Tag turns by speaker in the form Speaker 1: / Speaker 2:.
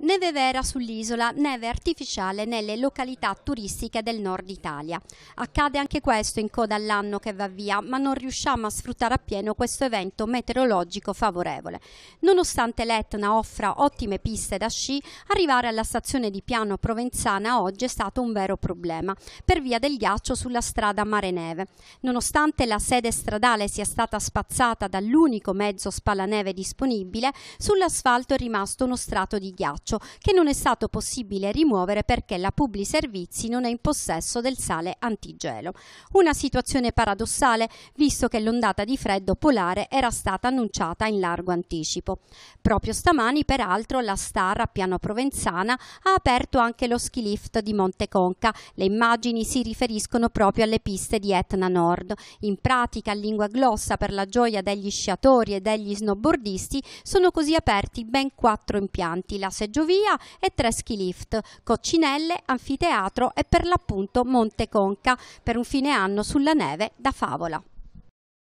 Speaker 1: Neve vera sull'isola, neve artificiale nelle località turistiche del nord Italia. Accade anche questo in coda all'anno che va via, ma non riusciamo a sfruttare appieno questo evento meteorologico favorevole. Nonostante l'Etna offra ottime piste da sci, arrivare alla stazione di Piano Provenzana oggi è stato un vero problema, per via del ghiaccio sulla strada Mare Neve. Nonostante la sede stradale sia stata spazzata dall'unico mezzo spalaneve disponibile, sull'asfalto è rimasto uno strato di ghiaccio traccio che non è stato possibile rimuovere perché la Publi Servizi non è in possesso del sale antigelo. Una situazione paradossale visto che l'ondata di freddo polare era stata annunciata in largo anticipo. Proprio stamani, peraltro, la Star a Piano Provenzana ha aperto anche lo ski lift di Monte Conca. Le immagini si riferiscono proprio alle piste di Etna Nord. In pratica, a lingua glossa per la gioia degli sciatori e degli snowboardisti, sono così aperti ben quattro impianti, la seggiolata Giovia e tre ski lift, Coccinelle, Anfiteatro e per l'appunto Monte Conca per un fine anno sulla neve da favola.